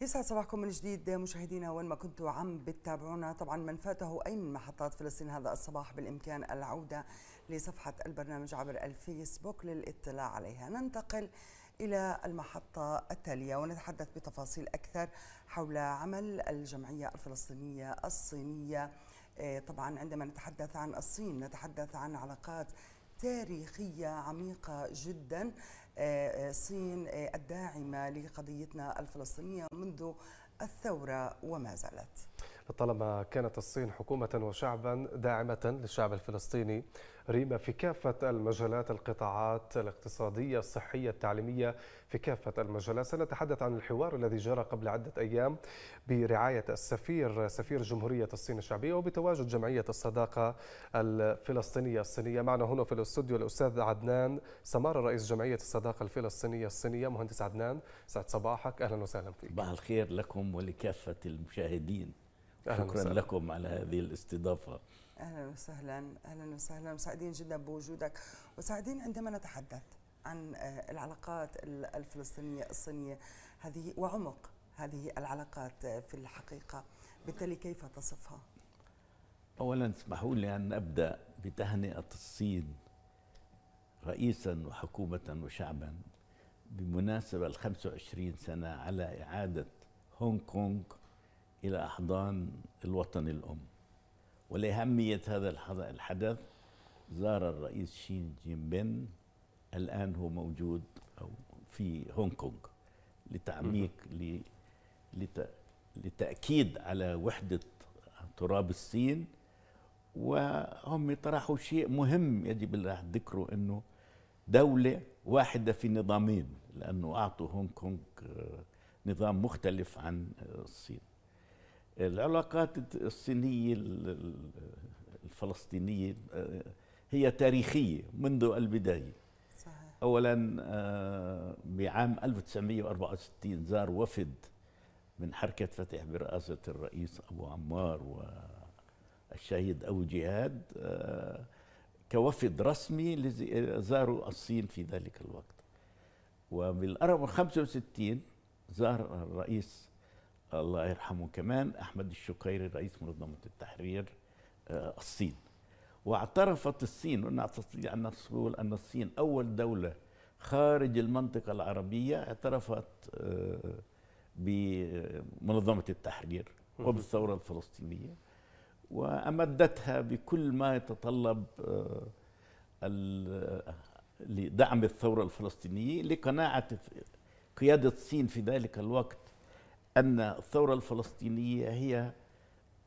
يسعد صباحكم من جديد مشاهدينا وين ما كنتوا عم بتتابعونا طبعا من فاته اي من محطات فلسطين هذا الصباح بالامكان العوده لصفحه البرنامج عبر الفيسبوك للاطلاع عليها ننتقل الى المحطه التاليه ونتحدث بتفاصيل اكثر حول عمل الجمعيه الفلسطينيه الصينيه إيه، طبعا عندما نتحدث عن الصين نتحدث عن علاقات تاريخية عميقة جدا الصين آه، آه، آه، الداعمة لقضيتنا الفلسطينية منذ الثورة وما زالت طالما كانت الصين حكومة وشعبا داعمة للشعب الفلسطيني ريما في كافة المجالات القطاعات الاقتصادية الصحية التعليمية في كافة المجالات سنتحدث عن الحوار الذي جرى قبل عدة أيام برعاية السفير سفير جمهورية الصين الشعبية وبتواجد جمعية الصداقة الفلسطينية الصينية معنا هنا في الاستوديو الأستاذ عدنان سمارة رئيس جمعية الصداقة الفلسطينية الصينية مهندس عدنان سعد صباحك أهلا وسهلا فيك صباح الخير لكم ولكافة المشاهدين شكرا وسهلا. لكم على هذه الاستضافه اهلا وسهلا اهلا وسهلا وسعيدين جدا بوجودك وسعيدين عندما نتحدث عن آه، العلاقات الفلسطينيه الصينيه هذه وعمق هذه العلاقات آه، في الحقيقه بالتالي كيف تصفها اولا اسمحوا لي ان ابدا بتهنئه الصين رئيسا وحكومه وشعبا بمناسبة ال 25 سنة على إعادة هونغ كونغ إلى أحضان الوطن الأم ولأهمية هذا الحدث زار الرئيس شين جين بين الآن هو موجود أو في هونغ كونغ لتعميق لت... لتأكيد على وحدة تراب الصين وهم طرحوا شيء مهم يجب الواحد ذكره انه دولة واحدة في نظامين لأنه أعطوا هونغ كونغ آه، نظام مختلف عن آه، الصين العلاقات الصينية الفلسطينية آه، هي تاريخية منذ البداية صحيح. أولا آه، بعام 1964 زار وفد من حركة فتح برئاسة الرئيس أبو عمار والشهيد أبو جهاد آه، كوفد رسمي زاروا الصين في ذلك الوقت وبالأربع 65 زار الرئيس الله يرحمه كمان احمد الشقيري رئيس منظمه التحرير آه، الصين واعترفت الصين وأنا استطيع ان اقول ان الصين اول دوله خارج المنطقه العربيه اعترفت آه، بمنظمه التحرير وبالثوره الفلسطينيه وامدتها بكل ما يتطلب آه، لدعم الثوره الفلسطينيه لقناعه قياده الصين في ذلك الوقت أن الثورة الفلسطينية هي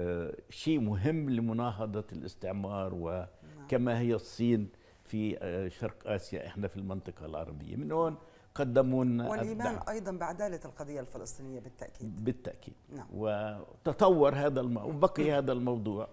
آه، شيء مهم لمناهضة الاستعمار وكما نعم. هي الصين في آه، شرق آسيا إحنا في المنطقة العربية من هون قدموا لنا والإيمان أيضا بعدالة القضية الفلسطينية بالتأكيد بالتأكيد نعم. وتطور هذا الموضوع وبقي هذا الموضوع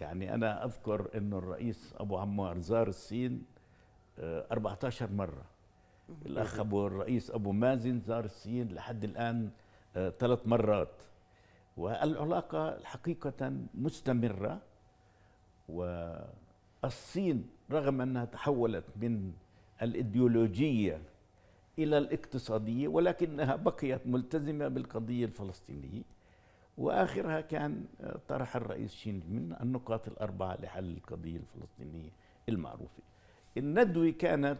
يعني أنا أذكر أنه الرئيس أبو عمار زار الصين 14 آه، مرة الأخ أبو الرئيس أبو مازن زار الصين لحد الآن آه، ثلاث مرات والعلاقة الحقيقه مستمرة والصين رغم أنها تحولت من الإيديولوجية إلى الاقتصادية ولكنها بقيت ملتزمة بالقضية الفلسطينية واخرها كان آه، طرح الرئيس شين من النقاط الاربعه لحل القضيه الفلسطينيه المعروفه. الندوه كانت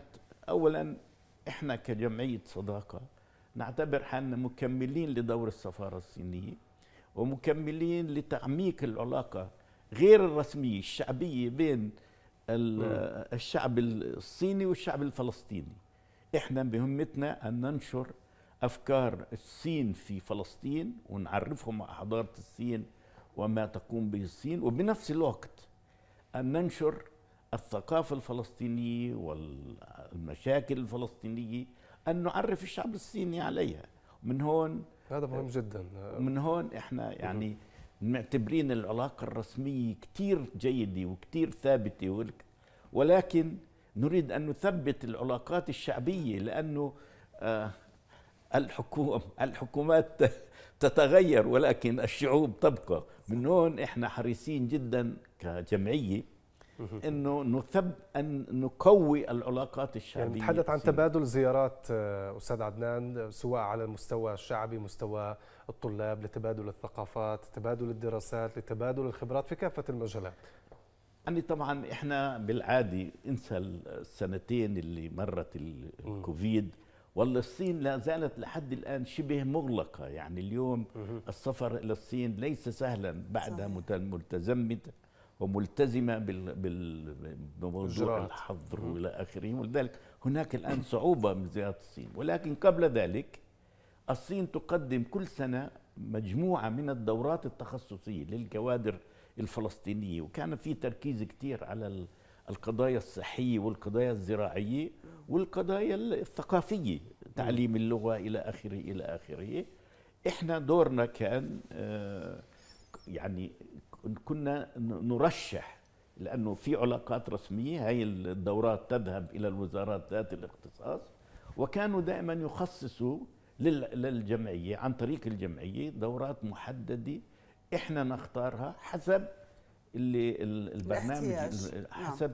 اولا احنا كجمعيه صداقه نعتبر حالنا مكملين لدور السفاره الصينيه ومكملين لتعميق العلاقه غير الرسميه الشعبيه بين الشعب الصيني والشعب الفلسطيني احنا بهمتنا ان ننشر افكار الصين في فلسطين ونعرفهم مع حضاره الصين وما تقوم به الصين وبنفس الوقت ان ننشر الثقافه الفلسطينيه والمشاكل الفلسطينيه أن نعرف الشعب الصيني عليها من هون هذا مهم جدا من هون احنا يعني معتبرين العلاقة الرسمية كثير جيدة وكثير ثابتة ولكن نريد أن نثبت العلاقات الشعبية لأنه الحكومة الحكوم الحكومات تتغير ولكن الشعوب تبقى من هون احنا حريصين جدا كجمعية انه نثب ان نقوي العلاقات الشعبيه يعني نتحدث عن تبادل زيارات آه، استاذ عدنان سواء على المستوى الشعبي مستوى الطلاب لتبادل الثقافات تبادل الدراسات لتبادل الخبرات في كافه المجالات يعني طبعا احنا بالعادي انسى السنتين اللي مرت الكوفيد والله الصين لا زالت لحد الان شبه مغلقه يعني اليوم السفر الى الصين ليس سهلا بعد متزمته وملتزمة بموضوع الحظر وإلى آخره ولذلك هناك الآن صعوبة من زيارة الصين ولكن قبل ذلك الصين تقدم كل سنة مجموعة من الدورات التخصصية للكوادر الفلسطينية وكان في تركيز كثير على القضايا الصحية والقضايا الزراعية والقضايا الثقافية تعليم اللغة إلى آخره إلى آخره إحنا دورنا كان آه، يعني كنا نرشح لانه في علاقات رسميه هي الدورات تذهب الى الوزارات ذات الاختصاص وكانوا دائما يخصصوا للجمعيه عن طريق الجمعيه دورات محدده احنا نختارها حسب اللي البرنامج نعم. حسب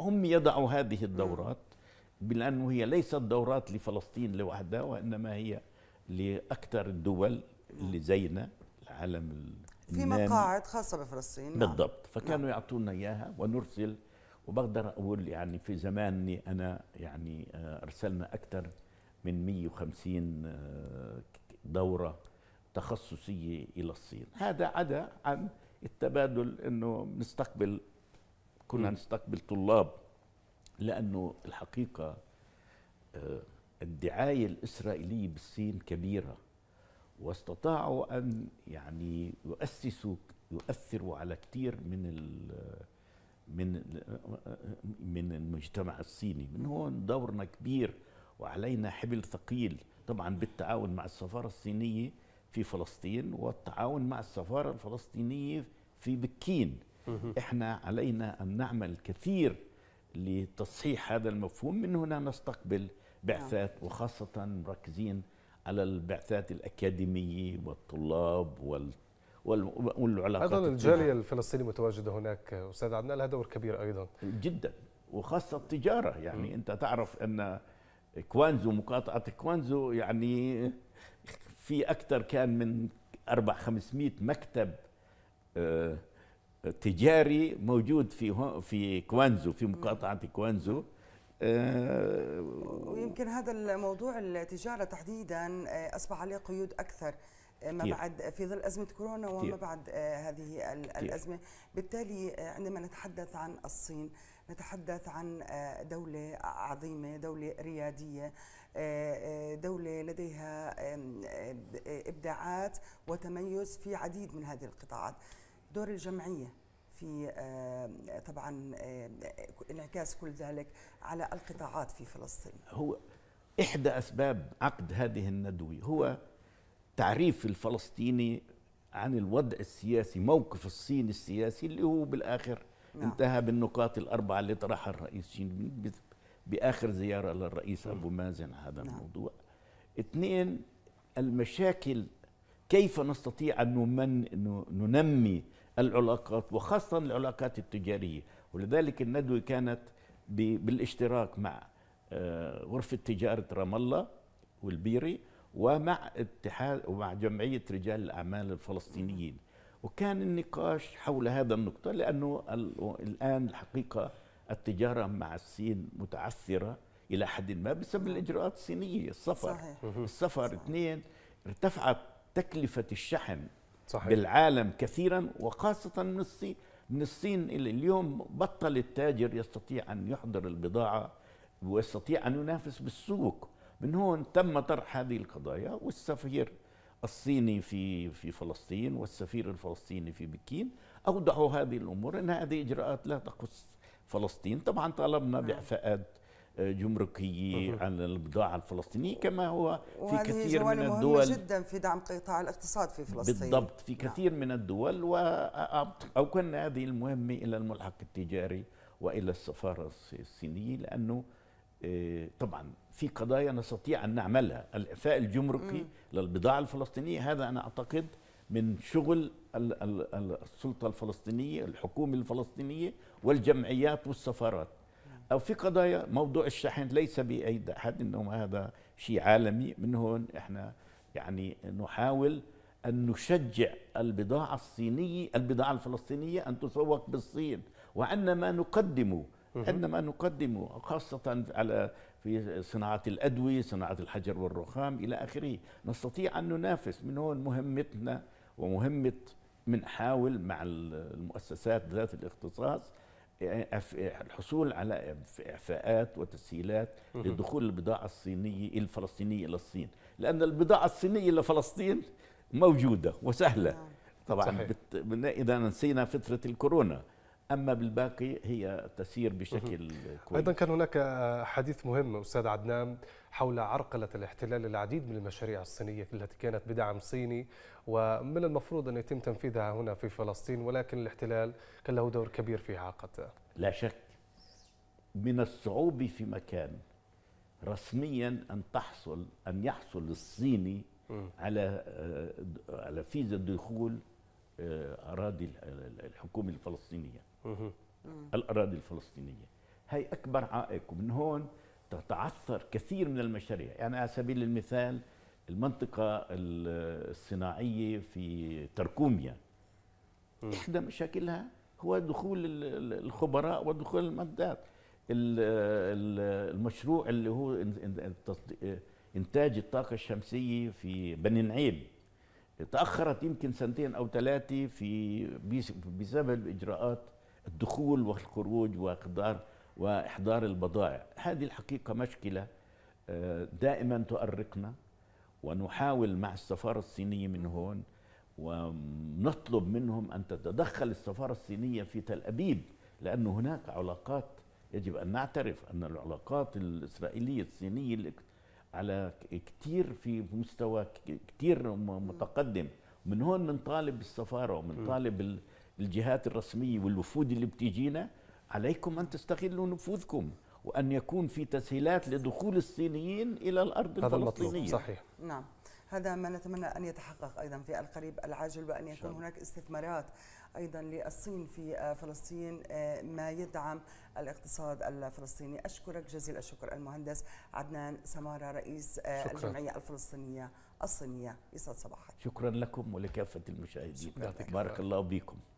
هم يضعوا هذه الدورات لانه هي ليست دورات لفلسطين لوحدها وانما هي لاكثر الدول اللي زينا العالم في نعم. مقاعد خاصه بفلسطين نعم. بالضبط فكانوا نعم. يعطونا اياها ونرسل وبقدر اقول يعني في زماني انا يعني آه، ارسلنا اكثر من 150 آه، دوره تخصصيه الى الصين هذا عدا عن التبادل انه نستقبل كنا نستقبل طلاب لانه الحقيقه آه، الدعايه الاسرائيليه بالصين كبيره واستطاعوا ان يعني يؤسسوا يؤثروا على كثير من من من المجتمع الصيني من هون دورنا كبير وعلينا حبل ثقيل طبعا بالتعاون مع السفاره الصينيه في فلسطين والتعاون مع السفاره الفلسطينيه في بكين احنا علينا ان نعمل كثير لتصحيح هذا المفهوم من هنا نستقبل بعثات نعم. وخاصه مركزين على البعثات الأكاديمية والطلاب وال والعلاقات ايضا الجاليه الفلسطينيه المتواجده هناك استاذ عدنان لها دور كبير ايضا جدا وخاصه التجاره يعني م. انت تعرف ان كوانزو مقاطعه كوانزو يعني في اكثر كان من 4 500 مكتب آه، تجاري موجود في في كوانزو في مقاطعه كوانزو آه، ويمكن هذا الموضوع التجاره تحديدا آه، اصبح عليه قيود اكثر آه، ما كتير. بعد في ظل أزمة كورونا وما كتير. بعد هذه الأزمة بالتالي عندما نتحدث عن الصين نتحدث عن دولة عظيمة دولة ريادية دولة لديها إبداعات وتميز في عديد من هذه القطاعات دور الجمعية في آه، طبعا آه، انعكاس كل ذلك على القطاعات في فلسطين هو إحدى أسباب عقد هذه الندوة هو تعريف الفلسطيني عن الوضع السياسي موقف الصين السياسي اللي هو بالآخر نعم. انتهى بالنقاط الأربعة اللي طرحها الرئيس شين بآخر زيارة للرئيس نعم. أبو مازن هذا نعم. الموضوع اثنين المشاكل كيف نستطيع أن ننمي العلاقات وخاصة العلاقات التجارية ولذلك الندوة كانت بالاشتراك مع آه، غرفة تجارة رام الله والبيري ومع اتحاد ومع جمعية رجال الأعمال الفلسطينيين وكان النقاش حول هذا النقطة لأنه الآن الحقيقة التجارة مع الصين متعثرة إلى حد ما بسبب الإجراءات الصينية السفر صحيح. السفر صحيح. اثنين ارتفعت تكلفة الشحن صحيح. بالعالم كثيرا وخاصة من الصين من الصين اللي اليوم بطل التاجر يستطيع أن يحضر البضاعة ويستطيع أن ينافس بالسوق من هون تم طرح هذه القضايا والسفير الصيني في في فلسطين والسفير الفلسطيني في بكين أوضحوا هذه الأمور أن هذه إجراءات لا تخص فلسطين طبعا طالبنا نعم. بإعفاءات جمركية عن البضاعة الفلسطينية كما هو في كثير من الدول جدا في دعم قطاع الاقتصاد في فلسطين بالضبط في نعم. كثير نعم. من الدول وأوكلنا هذه المهمة إلى الملحق التجاري وإلى السفارة الصينية لأنه آه، طبعا في قضايا نستطيع أن نعملها الإعفاء الجمركي للبضاعة الفلسطينية هذا أنا أعتقد من شغل السلطة الفلسطينية الحكومة الفلسطينية والجمعيات والسفارات أو في قضايا موضوع الشحن ليس بأي أحد إنه هذا شيء عالمي من هون إحنا يعني نحاول أن نشجع البضاعة الصينية البضاعة الفلسطينية أن تسوق بالصين وعندنا ما نقدمه عندنا ما نقدمه خاصة على في صناعة الأدوية صناعة الحجر والرخام إلى آخره نستطيع أن ننافس من هون مهمتنا ومهمة من حاول مع المؤسسات ذات الاختصاص الحصول على اعفاءات وتسهيلات لدخول البضاعه الصينيه الفلسطينيه الى الصين لان البضاعه الصينيه الى فلسطين موجوده وسهله نعم. طبعا بت... اذا نسينا فتره الكورونا اما بالباقي هي تسير بشكل كويس ايضا كان هناك حديث مهم استاذ عدنان حول عرقله الاحتلال العديد من المشاريع الصينيه التي كانت بدعم صيني ومن المفروض ان يتم تنفيذها هنا في فلسطين ولكن الاحتلال كان له دور كبير في اعاقتها لا شك من الصعوبه في مكان رسميا ان تحصل ان يحصل الصيني على آه، على فيزا دخول آه، اراضي الحكومه الفلسطينيه الاراضي الفلسطينيه هي اكبر عائق ومن هون تتعثر كثير من المشاريع يعني على سبيل المثال المنطقة الصناعية في تركوميا إحدى مشاكلها هو دخول الخبراء ودخول المادات المشروع اللي هو إنتاج الطاقة الشمسية في بني نعيم تاخرت يمكن سنتين او ثلاثه في بسبب اجراءات الدخول والخروج واقدار واحضار البضائع هذه الحقيقه مشكله آه، دائما تؤرقنا ونحاول مع السفاره الصينيه من هون ونطلب منهم ان تتدخل السفاره الصينيه في تل ابيب لأن هناك علاقات يجب أن نعترف أن العلاقات الإسرائيلية الصينية على كثير في مستوى كثير متقدم من هون بنطالب السفاره وبنطالب الجهات الرسميه والوفود اللي بتجينا عليكم ان تستغلوا نفوذكم وان يكون في تسهيلات لدخول الصينيين الى الارض هذا الفلسطينيه صحيح نعم هذا ما نتمنى ان يتحقق ايضا في القريب العاجل وان يكون هناك استثمارات أيضا للصين في آه، فلسطين آه، ما يدعم الاقتصاد الفلسطيني أشكرك جزيل الشكر المهندس عدنان سمارة رئيس آه، شكرا. الجمعية الفلسطينية الصينية يسعد صباحك شكرا لكم ولكافة المشاهدين بارك الله بكم